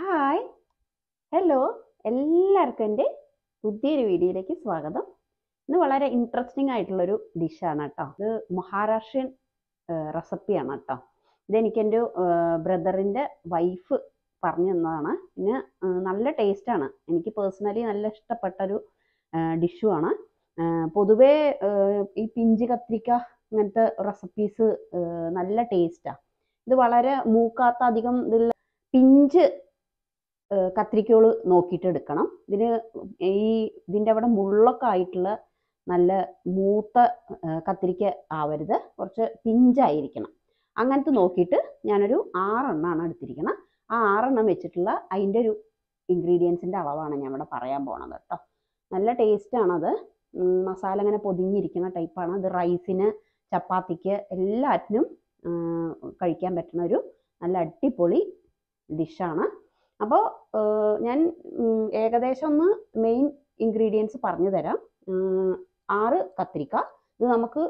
hi hello എല്ലാവർക്കും എൻ്റെ പുതിയൊരു വീഡിയോയിലേക്ക് സ്വാഗതം ഇന്ന് വളരെ ഇൻട്രസ്റ്റിംഗ് ആയിട്ടുള്ളൊരു ഡിഷാണ് കേട്ടോ ഇത് മഹാരാഷ്ട്രീയൻ റെസിപ്പിയാണ് കേട്ടോ ഇതെനിക്ക് എൻ്റെ ബ്രദറിൻ്റെ വൈഫ് പറഞ്ഞു തന്നതാണ് പിന്നെ നല്ല ടേസ്റ്റാണ് എനിക്ക് പേഴ്സണലി നല്ല ഇഷ്ടപ്പെട്ടൊരു ഡിഷുമാണ് പൊതുവേ ഈ പിഞ്ച് കത്തിരിക്ക ഇങ്ങനത്തെ റെസിപ്പീസ് നല്ല ടേസ്റ്റാണ് ഇത് വളരെ മൂക്കാത്ത അധികം ഇതുള്ള പിഞ്ച് കത്രിക്കോള് നോക്കിയിട്ട് എടുക്കണം ഇതിന് ഈ ഇതിൻ്റെ അവിടെ മുള്ളൊക്കെ ആയിട്ടുള്ള നല്ല മൂത്ത കത്തിരിക്ക ആവരുത് കുറച്ച് പിഞ്ചായിരിക്കണം അങ്ങനത്തെ നോക്കിയിട്ട് ഞാനൊരു ആറെണ്ണമാണ് എടുത്തിരിക്കണം ആ ആറെണ്ണം വെച്ചിട്ടുള്ള അതിൻ്റെ ഒരു ഇൻഗ്രീഡിയൻസിൻ്റെ അളവാണ് ഞാൻ ഇവിടെ പറയാൻ പോണത് കേട്ടോ നല്ല ടേസ്റ്റാണത് മസാല അങ്ങനെ പൊതിഞ്ഞിരിക്കുന്ന ടൈപ്പാണ് ഇത് റൈസിന് ചപ്പാത്തിക്ക് എല്ലാറ്റിനും കഴിക്കാൻ പറ്റുന്ന ഒരു നല്ല അടിപൊളി ഡിഷാണ് അപ്പോൾ ഞാൻ ഏകദേശം ഒന്ന് മെയിൻ ഇൻഗ്രീഡിയൻസ് പറഞ്ഞു തരാം ആറ് കത്തിരിക്ക ഇത് നമുക്ക്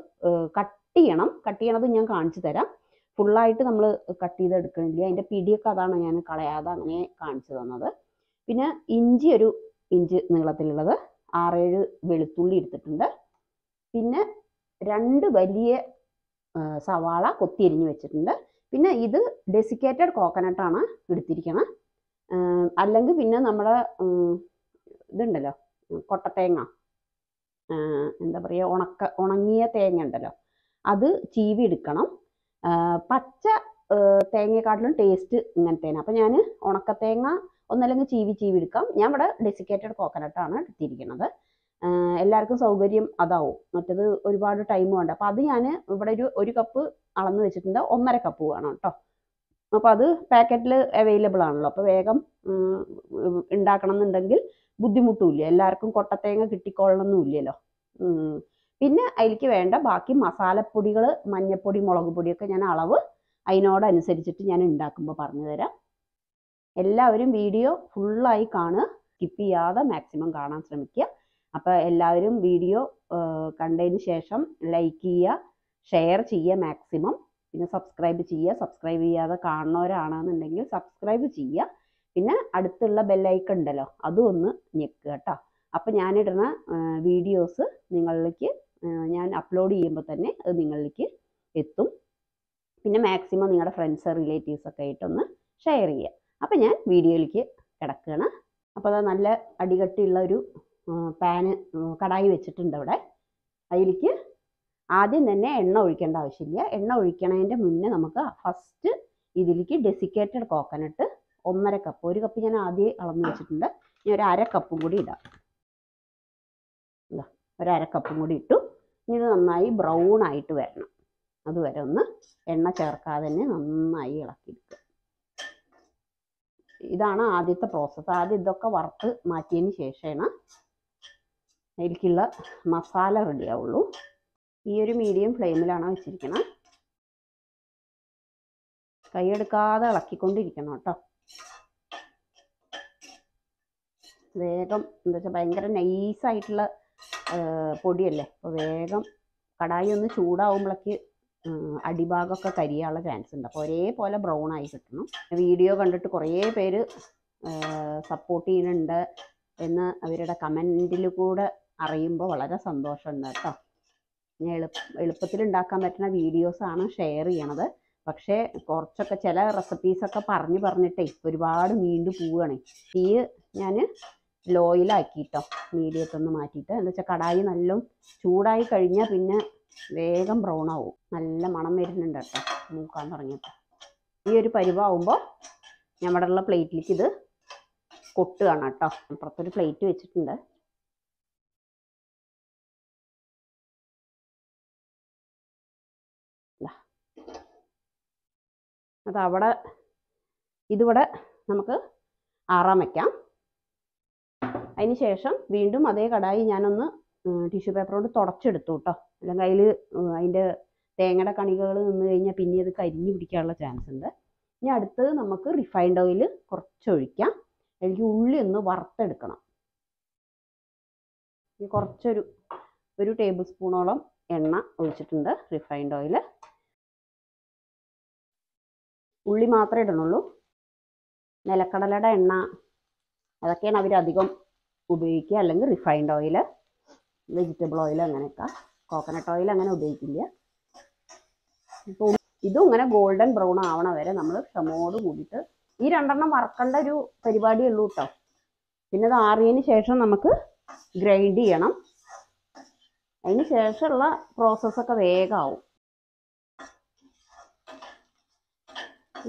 കട്ട് ചെയ്യണം കട്ട് ചെയ്യണത് ഞാൻ കാണിച്ചു തരാം ഫുള്ളായിട്ട് നമ്മൾ കട്ട് ചെയ്തെടുക്കണില്ല അതിൻ്റെ പിടിയൊക്കെ അതാണ് ഞാൻ കളയാതെ അങ്ങനെ കാണിച്ചു തന്നത് പിന്നെ ഇഞ്ചി ഒരു ഇഞ്ച് നീളത്തിലുള്ളത് ആറേഴ് വെളുത്തുള്ളി എടുത്തിട്ടുണ്ട് പിന്നെ രണ്ട് വലിയ സവാള കൊത്തിയരിഞ്ഞ് വെച്ചിട്ടുണ്ട് പിന്നെ ഇത് ഡെസിക്കേറ്റഡ് കോക്കനട്ടാണ് എടുത്തിരിക്കണം അല്ലെങ്കിൽ പിന്നെ നമ്മുടെ ഇതുണ്ടല്ലോ കൊട്ടത്തേങ്ങ എന്താ പറയുക ഉണക്ക ഉണങ്ങിയ തേങ്ങ ഉണ്ടല്ലോ അത് ചീവി എടുക്കണം പച്ച തേങ്ങയെക്കാട്ടിലും ടേസ്റ്റ് ഇങ്ങനത്തേന് അപ്പം ഞാൻ ഉണക്കത്തേങ്ങ ഒന്നല്ലെങ്കിൽ ചീവി ചീവി എടുക്കാം ഞാൻ ഇവിടെ ഡെസിക്കേറ്റഡ് കോക്കനട്ടാണ് എടുത്തിരിക്കുന്നത് എല്ലാവർക്കും സൗകര്യം അതാവും മറ്റത് ഒരുപാട് ടൈം വേണ്ട അപ്പം അത് ഞാൻ ഇവിടെ ഒരു ഒരു കപ്പ് അളന്ന് വെച്ചിട്ടുണ്ട് ഒന്നര കപ്പ് വേണം കേട്ടോ അപ്പോൾ അത് പാക്കറ്റിൽ അവൈലബിൾ ആണല്ലോ അപ്പോൾ വേഗം ഉണ്ടാക്കണം എന്നുണ്ടെങ്കിൽ ബുദ്ധിമുട്ടുമില്ല എല്ലാവർക്കും കൊട്ടത്തേങ്ങ കിട്ടിക്കൊള്ളണമെന്നില്ലല്ലോ പിന്നെ അതിലേക്ക് വേണ്ട ബാക്കി മസാലപ്പൊടികൾ മഞ്ഞപ്പൊടി മുളക് പൊടിയൊക്കെ ഞാൻ അളവ് അതിനോടനുസരിച്ചിട്ട് ഞാൻ ഉണ്ടാക്കുമ്പോൾ പറഞ്ഞു തരാം എല്ലാവരും വീഡിയോ ഫുള്ളായി കാണുക സ്കിപ്പ് ചെയ്യാതെ മാക്സിമം കാണാൻ ശ്രമിക്കുക അപ്പോൾ എല്ലാവരും വീഡിയോ കണ്ടതിന് ശേഷം ലൈക്ക് ചെയ്യുക ഷെയർ ചെയ്യുക മാക്സിമം പിന്നെ സബ്സ്ക്രൈബ് ചെയ്യുക സബ്സ്ക്രൈബ് ചെയ്യാതെ കാണുന്നവരാണെന്നുണ്ടെങ്കിൽ സബ്സ്ക്രൈബ് ചെയ്യുക പിന്നെ അടുത്തുള്ള ബെല്ലൈക്കൺ ഉണ്ടല്ലോ അതും ഒന്ന് ഞെക്കുക കേട്ടോ അപ്പം ഞാനിടുന്ന വീഡിയോസ് നിങ്ങളിലേക്ക് ഞാൻ അപ്ലോഡ് ചെയ്യുമ്പോൾ തന്നെ അത് നിങ്ങളിലേക്ക് എത്തും പിന്നെ മാക്സിമം നിങ്ങളുടെ ഫ്രണ്ട്സ് റിലേറ്റീവ്സ് ഒക്കെ ആയിട്ടൊന്ന് ഷെയർ ചെയ്യുക അപ്പോൾ ഞാൻ വീഡിയോയിലേക്ക് കിടക്കുകയാണ് അപ്പോൾ അത് നല്ല അടികട്ടിയുള്ള ഒരു പാന് കടായി വെച്ചിട്ടുണ്ട് അവിടെ അതിലേക്ക് ആദ്യം തന്നെ എണ്ണ ഒഴിക്കേണ്ട ആവശ്യമില്ല എണ്ണ ഒഴിക്കണതിൻ്റെ മുന്നേ നമുക്ക് ഫസ്റ്റ് ഇതിലേക്ക് ഡെസിക്കേറ്റഡ് കോക്കനട്ട് ഒന്നര കപ്പ് ഒരു കപ്പ് ഞാൻ ആദ്യം അളന്ന് വെച്ചിട്ടുണ്ട് ഇനി ഒരു അര കപ്പും കൂടി ഇടാം ഒരു അര കപ്പും കൂടി ഇട്ടു ഇനി ഇത് നന്നായി ബ്രൗൺ ആയിട്ട് വരണം അതുവരെ ഒന്ന് എണ്ണ ചേർക്കാതെ തന്നെ നന്നായി ഇളക്കിയെടുക്കുക ഇതാണ് ആദ്യത്തെ പ്രോസസ്സ് ആദ്യം ഇതൊക്കെ വറുത്ത് മാറ്റിയതിന് ശേഷമാണ് എനിക്കുള്ള മസാല റെഡിയാവുള്ളൂ ഈ ഒരു മീഡിയം ഫ്ലെയിമിലാണ് വെച്ചിരിക്കുന്നത് കൈയെടുക്കാതെ ഇളക്കിക്കൊണ്ടിരിക്കണം കേട്ടോ വേഗം എന്താ വെച്ചാൽ ഭയങ്കര നൈസായിട്ടുള്ള പൊടിയല്ലേ അപ്പോൾ വേഗം കടായി ഒന്ന് ചൂടാവുമ്പോഴേക്ക് അടിഭാഗമൊക്കെ കരിയാനുള്ള ചാൻസ് ഉണ്ട് അപ്പോൾ ഒരേപോലെ ബ്രൗൺ ആയി കിട്ടണം വീഡിയോ കണ്ടിട്ട് കുറേ പേര് സപ്പോർട്ട് ചെയ്യുന്നുണ്ട് എന്ന് അവരുടെ കമൻറ്റിൽ കൂടെ അറിയുമ്പോൾ വളരെ സന്തോഷമുണ്ട് കേട്ടോ എളുപ്പത്തിൽ ഉണ്ടാക്കാൻ പറ്റുന്ന ആണ് ഷെയർ ചെയ്യണത് പക്ഷേ കുറച്ചൊക്കെ ചില റെസിപ്പീസൊക്കെ പറഞ്ഞു പറഞ്ഞിട്ടേ ഒരുപാട് നീണ്ടു പോവുകയാണ് തീ ഞാൻ ലോയിലാക്കിയിട്ടോ മീഡിയത്തൊന്ന് മാറ്റിയിട്ട് എന്താ വെച്ചാൽ കടായി നല്ല ചൂടായി കഴിഞ്ഞാൽ പിന്നെ വേഗം ബ്രൗൺ ആവും നല്ല മണം വരുന്നുണ്ട് കേട്ടോ മൂക്കാൻ തുടങ്ങിയിട്ട് ഈ ഒരു പരിവാകുമ്പോൾ നമ്മുടെ ഉള്ള പ്ലേറ്റിലേക്ക് ഇത് കൊട്ടുകയാണ് കേട്ടോ അപ്പുറത്തൊരു പ്ലേറ്റ് വെച്ചിട്ടുണ്ട് അത് അവിടെ ഇതിവിടെ നമുക്ക് ആറാൻ വയ്ക്കാം അതിന് ശേഷം വീണ്ടും അതേ കടായി ഞാനൊന്ന് ടിഷ്യൂ പേപ്പർ കൊണ്ട് തുടച്ചെടുത്തു കേട്ടോ അല്ലെങ്കിൽ അതിൽ അതിൻ്റെ തേങ്ങയുടെ കണികകൾ നിന്ന് കഴിഞ്ഞാൽ പിന്നെ അത് കരിഞ്ഞു പിടിക്കാനുള്ള ചാൻസ് ഉണ്ട് ഇനി അടുത്തത് നമുക്ക് റിഫൈൻഡ് ഓയിൽ കുറച്ചൊഴിക്കാം എനിക്ക് ഉള്ളി ഒന്ന് വറുത്തെടുക്കണം കുറച്ചൊരു ഒരു ടേബിൾ സ്പൂണോളം എണ്ണ ഒഴിച്ചിട്ടുണ്ട് റിഫൈൻഡ് ഓയിൽ ഉള്ളി മാത്രമേ ഇടണുള്ളൂ നിലക്കടലയുടെ എണ്ണ അതൊക്കെയാണ് അവരധികം അധികം ഉപയോഗിക്കുക അല്ലെങ്കിൽ റിഫൈൻഡ് ഓയിൽ വെജിറ്റബിൾ ഓയിൽ അങ്ങനെയൊക്കെ കോക്കനട്ട് ഓയിൽ അങ്ങനെ ഉപയോഗിക്കില്ല ഇപ്പോൾ ഇതും ഇങ്ങനെ ഗോൾഡൻ ബ്രൗൺ ആവണ വരെ നമ്മൾ ക്ഷമോട് കൂടിയിട്ട് ഈ രണ്ടെണ്ണം വറക്കേണ്ട ഒരു പരിപാടി ഉള്ളൂ കേട്ടോ പിന്നെ അത് ആറിയതിന് ശേഷം നമുക്ക് ഗ്രൈൻഡ് ചെയ്യണം അതിന് ശേഷമുള്ള പ്രോസസ്സൊക്കെ വേഗമാവും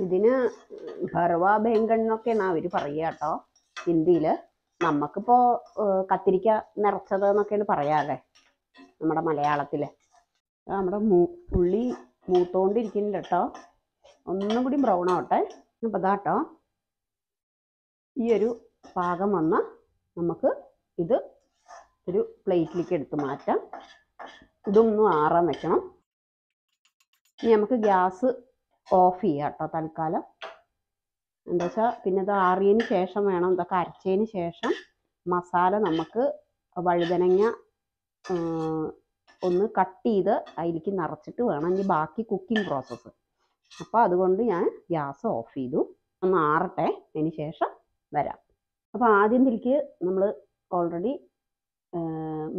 ഇതിന് ഭർവ ബേങ്കൺ എന്നൊക്കെയാണ് അവർ പറയുക കേട്ടോ ഹിന്ദിയിൽ നമുക്കിപ്പോൾ കത്തിരിക്ക നിറച്ചത് എന്നൊക്കെയാണ് പറയാല്ലേ നമ്മുടെ മലയാളത്തിൽ നമ്മുടെ മൂ ഉള്ളി മൂത്തുകൊണ്ടിരിക്കുന്നുണ്ട് കേട്ടോ ഒന്നും കൂടി ബ്രൗൺ ആവട്ടെ അപ്പോൾ ഇതാട്ടോ ഈ ഒരു പാകം വന്ന നമുക്ക് ഇത് ഒരു പ്ലേറ്റിലേക്ക് എടുത്ത് മാറ്റാം ഇതൊന്നും ആറാൻ വെക്കണം ഇനി നമുക്ക് ഗ്യാസ് ഓഫ് ചെയ്യുക കേട്ടോ തൽക്കാലം എന്താ വെച്ചാൽ പിന്നെ ഇത് ആറിയതിന് ശേഷം വേണം ഇതൊക്കെ അരച്ചതിന് ശേഷം മസാല നമുക്ക് വഴുതനങ്ങ ഒന്ന് കട്ട് ചെയ്ത് അതിലേക്ക് നിറച്ചിട്ട് വേണം ഇനി ബാക്കി കുക്കിംഗ് പ്രോസസ്സ് അപ്പോൾ അതുകൊണ്ട് ഞാൻ ഗ്യാസ് ഓഫ് ചെയ്തു ഒന്ന് ആറട്ടെ അതിന് ശേഷം വരാം അപ്പോൾ ആദ്യം തിരിക്ക് നമ്മൾ ഓൾറെഡി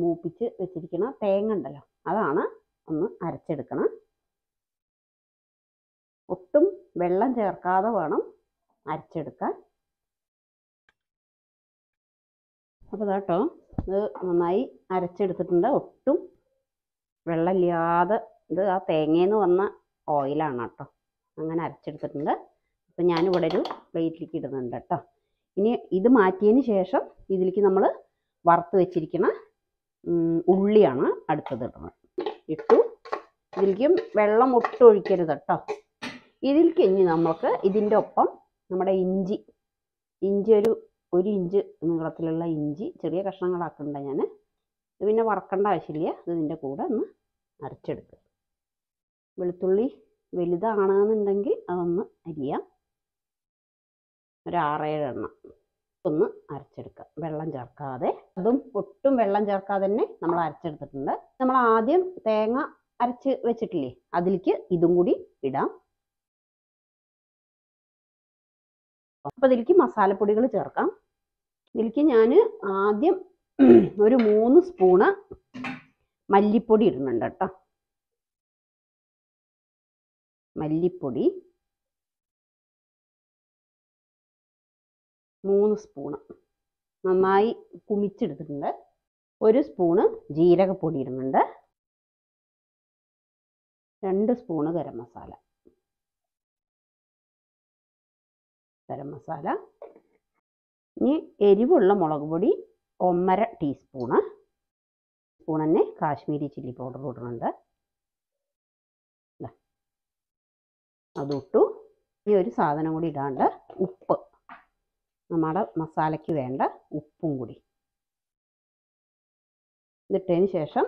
മൂപ്പിച്ച് വെച്ചിരിക്കുന്ന തേങ്ങ ഉണ്ടല്ലോ അതാണ് ഒന്ന് അരച്ചെടുക്കണം ഒട്ടും വെള്ളം ചേർക്കാതെ വേണം അരച്ചെടുക്കാൻ അപ്പോൾ കേട്ടോ ഇത് നന്നായി അരച്ചെടുത്തിട്ടുണ്ട് ഒട്ടും വെള്ളമില്ലാതെ ഇത് ആ തേങ്ങയിൽ നിന്ന് വന്ന ഓയിലാണ് കേട്ടോ അങ്ങനെ അരച്ചെടുത്തിട്ടുണ്ട് അപ്പം ഞാനിവിടെ ഒരു പ്ലേറ്റിലേക്ക് ഇടുന്നുണ്ട് കേട്ടോ ഇനി ഇത് മാറ്റിയതിന് ശേഷം ഇതിലേക്ക് നമ്മൾ വറുത്ത് വെച്ചിരിക്കുന്ന ഉള്ളിയാണ് അടുത്തത് ഇടുന്നത് ഇട്ടു ഇതിലേക്കും വെള്ളം ഒട്ടും ഒഴിക്കരുത് കേട്ടോ ഇതിൽ ഇനി നമ്മൾക്ക് ഇതിൻ്റെ ഒപ്പം നമ്മുടെ ഇഞ്ചി ഇഞ്ചി ഒരു ഒരു ഇഞ്ച് നീളത്തിലുള്ള ഇഞ്ചി ചെറിയ കഷ്ണങ്ങളാക്കണ്ട ഞാൻ ഇത് പിന്നെ വറക്കേണ്ട ആവശ്യമില്ല ഇതിൻ്റെ കൂടെ ഒന്ന് അരച്ചെടുക്കുക വെളുത്തുള്ളി വലുതാണെന്നുണ്ടെങ്കിൽ അതൊന്ന് അരിയാം ഒരാറേഴെണ്ണം ഒന്ന് അരച്ചെടുക്കുക വെള്ളം ചേർക്കാതെ അതും ഒട്ടും വെള്ളം ചേർക്കാതെ തന്നെ നമ്മൾ അരച്ചെടുത്തിട്ടുണ്ട് നമ്മൾ ആദ്യം തേങ്ങ അരച്ച് വെച്ചിട്ടില്ലേ അതിലേക്ക് ഇതും കൂടി ഇടാം അപ്പോൾ ഇതിലേക്ക് മസാലപ്പൊടികൾ ചേർക്കാം ഇതിലേക്ക് ഞാൻ ആദ്യം ഒരു മൂന്ന് സ്പൂണ് മല്ലിപ്പൊടി ഇടുന്നുണ്ട് കേട്ടോ മല്ലിപ്പൊടി മൂന്ന് സ്പൂണ് നന്നായി കുമിച്ചെടുത്തിട്ടുണ്ട് ഒരു സ്പൂണ് ജീരകപ്പൊടി ഇടുന്നുണ്ട് രണ്ട് സ്പൂണ് ഗരം മസാല ഗരം മസാല ഇനി എരിവുള്ള മുളക് പൊടി ഒന്നര ടീസ്പൂണ് സ്പൂൺ തന്നെ കാശ്മീരി ചില്ലി പൗഡർ ഇടുന്നുണ്ട് അതിട്ടു ഈ ഒരു സാധനം കൂടി ഇടാണ്ട് ഉപ്പ് നമ്മുടെ മസാലയ്ക്ക് വേണ്ട ഉപ്പും കൂടി ഇതിട്ടതിന് ശേഷം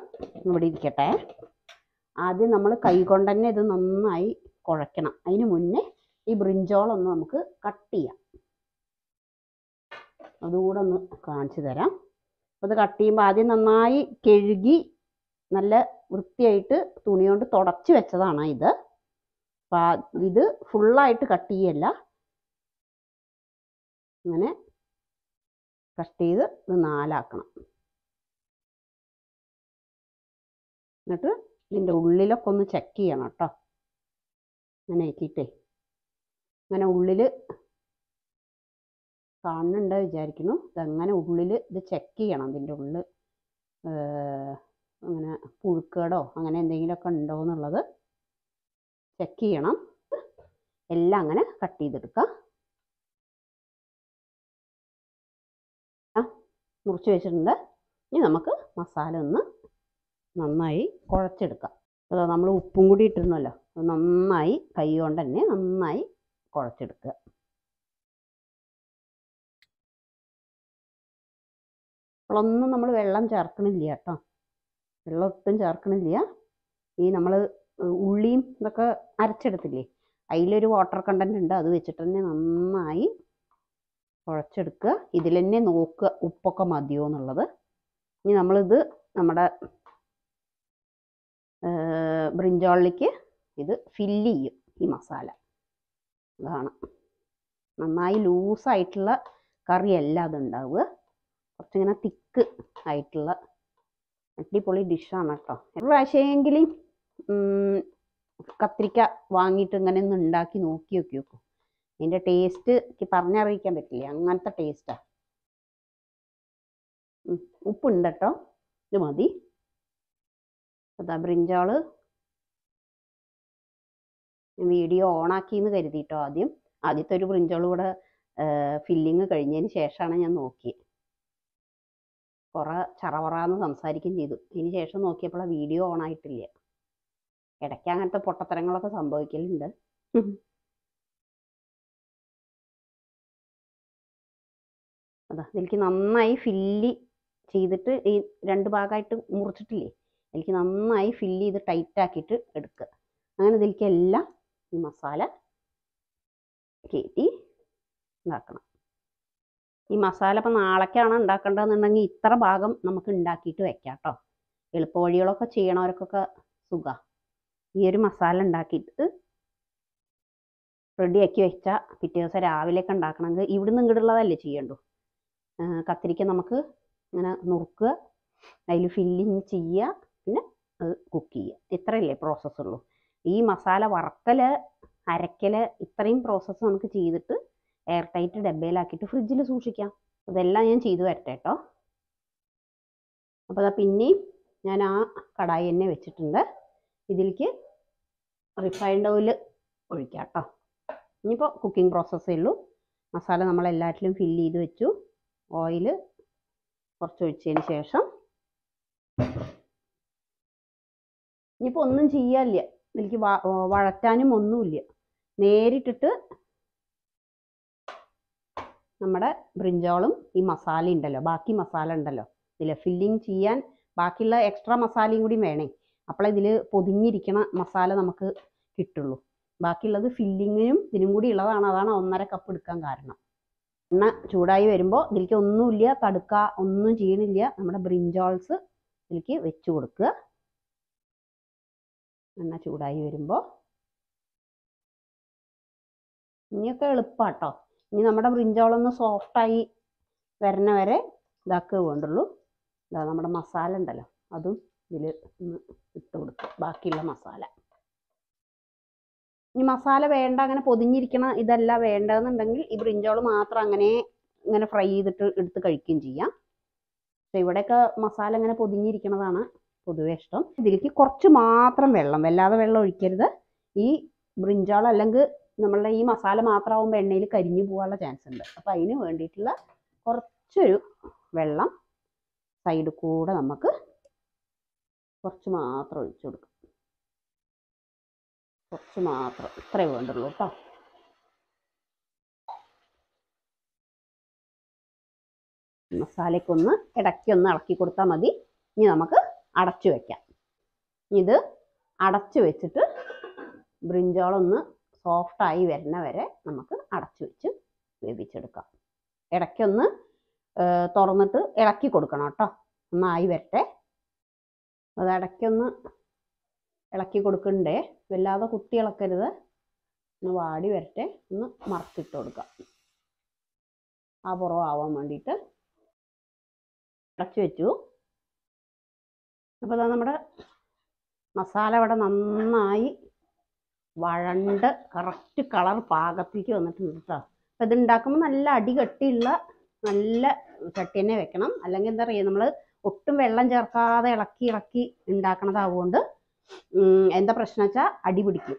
ഇവിടെ ഇരിക്കട്ടെ ആദ്യം നമ്മൾ കൈ കൊണ്ട് തന്നെ ഇത് നന്നായി കുഴക്കണം അതിന് മുന്നേ ഈ ബ്രിഞ്ചോൾ ഒന്ന് നമുക്ക് കട്ട് ചെയ്യാം അതുകൂടെ ഒന്ന് കാണിച്ചു തരാം അപ്പോൾ ഇത് കട്ട് ചെയ്യുമ്പോൾ ആദ്യം നന്നായി കഴുകി നല്ല വൃത്തിയായിട്ട് തുണി കൊണ്ട് തുടച്ച് വെച്ചതാണ് ഇത് അപ്പം ഇത് ഫുള്ളായിട്ട് കട്ട് ചെയ്യല്ല ഇങ്ങനെ കട്ട് ചെയ്ത് ഇത് നാലാക്കണം എന്നിട്ട് ഇതിൻ്റെ ഉള്ളിലൊക്കെ ഒന്ന് ചെക്ക് ചെയ്യണം കേട്ടോ അങ്ങനെ ആക്കിയിട്ടേ അങ്ങനെ ഉള്ളിൽ കാണുന്നുണ്ട് വിചാരിക്കുന്നു ഇതങ്ങനെ ഉള്ളിൽ ഇത് ചെക്ക് ചെയ്യണം ഇതിൻ്റെ ഉള്ളിൽ അങ്ങനെ പുഴുക്കേടോ അങ്ങനെ എന്തെങ്കിലുമൊക്കെ ഉണ്ടോ എന്നുള്ളത് ചെക്ക് ചെയ്യണം എല്ലാം അങ്ങനെ കട്ട് ചെയ്തെടുക്കുക മുറിച്ച് വെച്ചിട്ടുണ്ട് ഇനി നമുക്ക് മസാല ഒന്ന് നന്നായി കുഴച്ചെടുക്കാം അപ്പോൾ നമ്മൾ ഉപ്പും കൂടി ഇട്ടിരുന്നല്ലോ നന്നായി കൈ കൊണ്ട് തന്നെ നന്നായി കുഴച്ചെടുക്കുക അപ്പോളൊന്നും നമ്മൾ വെള്ളം ചേർക്കണില്ല കേട്ടോ വെള്ളം ഒട്ടും ചേർക്കണില്ല ഈ നമ്മൾ ഉള്ളിയും ഇതൊക്കെ അരച്ചെടുത്തില്ലേ അതിലൊരു വാട്ടർ കണ്ടൻറ് ഉണ്ട് അത് വെച്ചിട്ട് തന്നെ നന്നായി കുഴച്ചെടുക്കുക ഇതിൽ തന്നെ നോക്കുക ഉപ്പൊക്കെ മതിയോ എന്നുള്ളത് ഇനി നമ്മളിത് നമ്മുടെ ബ്രിഞ്ചോളിലേക്ക് ഇത് ഫില്ല് ചെയ്യും ഈ മസാല ഇതാണ് നന്നായി ലൂസായിട്ടുള്ള കറിയല്ല അതുണ്ടാവുക കുറച്ചിങ്ങനെ തിക്ക് ആയിട്ടുള്ള അടിപൊളി ഡിഷാണ് കേട്ടോ ഒരു പ്രാവശ്യമെങ്കിലും കത്തിരിക്ക വാങ്ങിയിട്ട് ഇങ്ങനെ ഒന്ന് ഉണ്ടാക്കി നോക്കി നോക്കി നോക്കും ഇതിൻ്റെ ടേസ്റ്റ് എനിക്ക് പറഞ്ഞറിയിക്കാൻ പറ്റില്ല അങ്ങനത്തെ ടേസ്റ്റാണ് ഉപ്പുണ്ട് കേട്ടോ ഇത് മതി അതാ ബ്രിഞ്ചാള് വീഡിയോ ഓണാക്കി എന്ന് കരുതിയിട്ടോ ആദ്യം ആദ്യത്തെ ഒരു പ്രിൻറ്റോൾ കൂടെ ഫില്ലിങ് കഴിഞ്ഞതിന് ശേഷമാണ് ഞാൻ നോക്കിയത് കുറേ ചറവറാന്ന് സംസാരിക്കുകയും ചെയ്തു ഇതിന് ശേഷം നോക്കിയപ്പോൾ ആ വീഡിയോ ഓണായിട്ടില്ല ഇടയ്ക്ക് അങ്ങനത്തെ പൊട്ടത്തരങ്ങളൊക്കെ സംഭവിക്കലുണ്ട് അതാ എനിക്ക് നന്നായി ഫില്ല് ചെയ്തിട്ട് ഈ രണ്ട് ഭാഗമായിട്ട് മുറിച്ചിട്ടില്ലേ എനിക്ക് നന്നായി ഫില്ല് ചെയ്ത് ടൈറ്റ് ആക്കിയിട്ട് എടുക്കുക അങ്ങനെ ഇതിലേക്ക് എല്ലാം ഈ മസാല കയറ്റി ഇതാക്കണം ഈ മസാല ഇപ്പം നാളേക്കാണ് ഉണ്ടാക്കേണ്ടതെന്നുണ്ടെങ്കിൽ ഇത്ര ഭാഗം നമുക്ക് ഉണ്ടാക്കിയിട്ട് വെക്കാം കേട്ടോ എളുപ്പവഴികളൊക്കെ ചെയ്യണവർക്കൊക്കെ സുഖ ഈ ഒരു മസാല ഉണ്ടാക്കിയിട്ട് റെഡിയാക്കി വെച്ചാൽ പിറ്റേ ദിവസം രാവിലെയൊക്കെ ഉണ്ടാക്കണമെങ്കിൽ ഇവിടുന്ന് ഇങ്ങോട്ടുള്ളതല്ലേ ചെയ്യണ്ടു കത്തിരിക്ക നമുക്ക് ഇങ്ങനെ നുറുക്കുക അതിൽ ഫില്ലിങ് ചെയ്യുക പിന്നെ അത് കുക്ക് ചെയ്യുക ഇത്രയല്ലേ പ്രോസസ്സുള്ളൂ ഈ മസാല വറക്കൽ അരക്കൽ ഇത്രയും പ്രോസസ്സ് നമുക്ക് ചെയ്തിട്ട് എയർ ടൈറ്റ് ഡബ്ബയിലാക്കിയിട്ട് ഫ്രിഡ്ജിൽ സൂക്ഷിക്കാം അതെല്ലാം ഞാൻ ചെയ്തു വരട്ടെ കേട്ടോ അപ്പോൾ അതാ പിന്നെയും ഞാൻ ആ കടായി തന്നെ വെച്ചിട്ടുണ്ട് ഇതിലേക്ക് റിഫൈൻഡ് ഓയിൽ ഒഴിക്കാം കേട്ടോ ഇനിയിപ്പോൾ കുക്കിംഗ് പ്രോസസ്സേ ഉള്ളൂ മസാല നമ്മൾ എല്ലാറ്റിലും ഫില്ല് ചെയ്ത് വെച്ചു ഓയിൽ കുറച്ച് ഒഴിച്ചതിന് ശേഷം ഇനിയിപ്പോൾ ഒന്നും ചെയ്യാല്ല എനിക്ക് വഴറ്റാനും ഒന്നുമില്ല നേരിട്ടിട്ട് നമ്മുടെ ബ്രിഞ്ചോളും ഈ മസാല ഉണ്ടല്ലോ ബാക്കി മസാല ഉണ്ടല്ലോ ഇതിൽ ഫില്ലിങ് ചെയ്യാൻ ബാക്കിയുള്ള എക്സ്ട്രാ മസാലയും കൂടി വേണേ അപ്പോൾ ഇതിൽ പൊതിഞ്ഞിരിക്കണ മസാല നമുക്ക് കിട്ടുള്ളൂ ബാക്കിയുള്ളത് ഫില്ലിങ്ങിനും ഇതിനും കൂടി ഉള്ളതാണ് അതാണ് ഒന്നര കപ്പ് എടുക്കാൻ കാരണം എണ്ണ ചൂടായി വരുമ്പോൾ ഇതിലേക്ക് ഒന്നുമില്ല തടുക്ക ഒന്നും ചെയ്യണില്ല നമ്മുടെ ബ്രിഞ്ചോൾസ് ഇതിലേക്ക് വെച്ച് കൊടുക്കുക എണ്ണ ചൂടായി വരുമ്പോൾ ഇനിയൊക്കെ എളുപ്പമാട്ടോ ഇനി നമ്മുടെ ബ്രിഞ്ചോളൊന്ന് സോഫ്റ്റായി വരണ വരെ ഇതാക്കുക വേണ്ടുള്ളൂ ഇതാ നമ്മുടെ മസാല ഉണ്ടല്ലോ അതും ഇതിൽ ഒന്ന് ഇട്ട് കൊടുക്കും ബാക്കിയുള്ള മസാല ഇനി മസാല വേണ്ട അങ്ങനെ പൊതിഞ്ഞിരിക്കണം ഇതല്ല വേണ്ടതെന്നുണ്ടെങ്കിൽ ഈ ബ്രിഞ്ചോൾ മാത്രം അങ്ങനെ ഇങ്ങനെ ഫ്രൈ ചെയ്തിട്ട് എടുത്ത് കഴിക്കുകയും ചെയ്യാം പക്ഷെ ഇവിടെയൊക്കെ മസാല ഇങ്ങനെ പൊതിഞ്ഞിരിക്കണതാണ് പൊതുവെ ഇഷ്ടം ഇതിലേക്ക് കുറച്ച് മാത്രം വെള്ളം വല്ലാതെ വെള്ളം ഒഴിക്കരുത് ഈ ബ്രിഞ്ചാൾ അല്ലെങ്കിൽ നമ്മളുടെ ഈ മസാല മാത്രമാകുമ്പോൾ എണ്ണയിൽ കരിഞ്ഞു പോകാനുള്ള ചാൻസ് ഉണ്ട് അപ്പം അതിന് വേണ്ടിയിട്ടുള്ള കുറച്ചൊരു വെള്ളം സൈഡിൽ കൂടെ നമുക്ക് കുറച്ച് മാത്രം ഒഴിച്ചു കൊടുക്കും കുറച്ച് മാത്രം ഇത്രയേ വേണ്ടുള്ളൂ കേട്ടോ മസാലയ്ക്കൊന്ന് ഇടയ്ക്കൊന്ന് ഇളക്കി കൊടുത്താൽ മതി ഇനി നമുക്ക് അടച്ചു വയ്ക്കാം ഇത് അടച്ചു വെച്ചിട്ട് ബ്രിഞ്ചോളൊന്ന് സോഫ്റ്റായി വരുന്ന വരെ നമുക്ക് അടച്ചു വെച്ച് വേവിച്ചെടുക്കാം ഇടയ്ക്കൊന്ന് തുറന്നിട്ട് ഇളക്കി കൊടുക്കണം കേട്ടോ ഒന്നായി വരട്ടെ അത് ഇടയ്ക്കൊന്ന് ഇളക്കി കൊടുക്കണ്ടേ വല്ലാതെ കുത്തി ഇളക്കരുത് ഒന്ന് വാടി വരട്ടെ ഒന്ന് മറച്ചിട്ട് കൊടുക്കാം ആ ആവാൻ വേണ്ടിയിട്ട് ഇടച്ചു വെച്ചു അപ്പോൾ ഇതാ നമ്മുടെ മസാല ഇവിടെ നന്നായി വഴണ്ട് കറക്റ്റ് കളർ പാകത്തേക്ക് വന്നിട്ടുണ്ട് കേട്ടോ അപ്പോൾ ഇതുണ്ടാക്കുമ്പോൾ നല്ല അടികട്ടിയുള്ള നല്ല ചട്ടി തന്നെ വെക്കണം അല്ലെങ്കിൽ എന്താ പറയുക നമ്മൾ ഒട്ടും വെള്ളം ചേർക്കാതെ ഇളക്കി ഇളക്കി ഉണ്ടാക്കണതാവുകൊണ്ട് എന്താ പ്രശ്നം വെച്ചാൽ അടി പിടിക്കും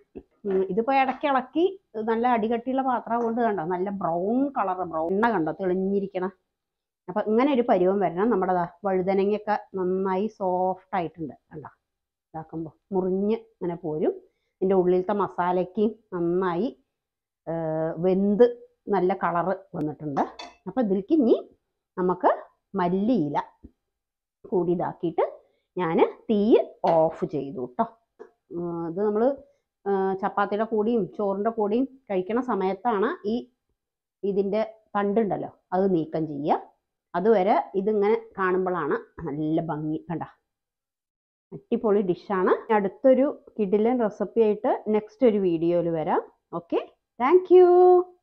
ഇതിപ്പോൾ ഇടയ്ക്ക് ഇളക്കി നല്ല അടികട്ടിയുള്ള പാത്രം കൊണ്ട് കണ്ടോ നല്ല ബ്രൗൺ കളർ ബ്രൗൺ കണ്ടോ തെളിഞ്ഞിരിക്കണം അപ്പൊ ഇങ്ങനെ ഒരു പരുവം വരണം നമ്മുടെ വഴുതനങ്ങയൊക്കെ നന്നായി സോഫ്റ്റ് ആയിട്ടുണ്ട് കണ്ടോ ഇതാക്കുമ്പോൾ മുറിഞ്ഞ് ഇങ്ങനെ പോരും ഇതിന്റെ ഉള്ളിലത്തെ മസാലയ്ക്ക് നന്നായി വെന്ത് നല്ല കളറ് വന്നിട്ടുണ്ട് അപ്പോൾ ഇതിലേക്ക് ഇനി നമുക്ക് മല്ലിയില കൂടി ഇതാക്കിയിട്ട് ഞാൻ തീ ഓഫ് ചെയ്തു കേട്ടോ ഇത് നമ്മൾ ചപ്പാത്തിയുടെ കൂടിയും ചോറിൻ്റെ കൂടിയും കഴിക്കണ സമയത്താണ് ഈ ഇതിൻ്റെ തണ്ടുണ്ടല്ലോ അത് നീക്കം ചെയ്യുക അതുവരെ ഇതിങ്ങനെ കാണുമ്പോഴാണ് നല്ല ഭംഗി കണ്ട അടിപൊളി ഡിഷാണ് അടുത്തൊരു കിഡിലൻ റെസിപ്പി ആയിട്ട് നെക്സ്റ്റ് ഒരു വീഡിയോയിൽ വരാം ഓക്കെ താങ്ക്